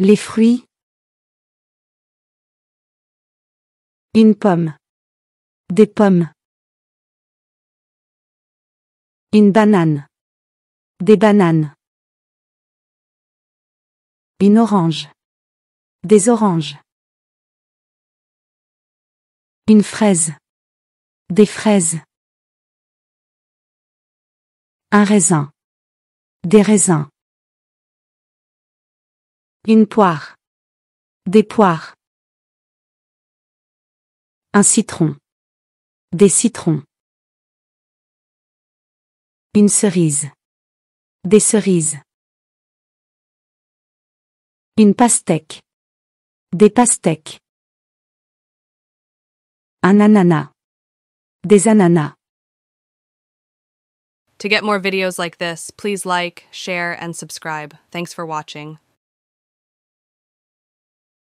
Les fruits. Une pomme. Des pommes. Une banane. Des bananes. Une orange. Des oranges. Une fraise. Des fraises. Un raisin. Des raisins. Une poire. Des poires. Un citron. Des citrons. Une cerise. Des cerises. Une pastèque. Des pastèques. Un ananas. Des ananas. To get more videos like this, please like, share, and subscribe. Thanks for watching.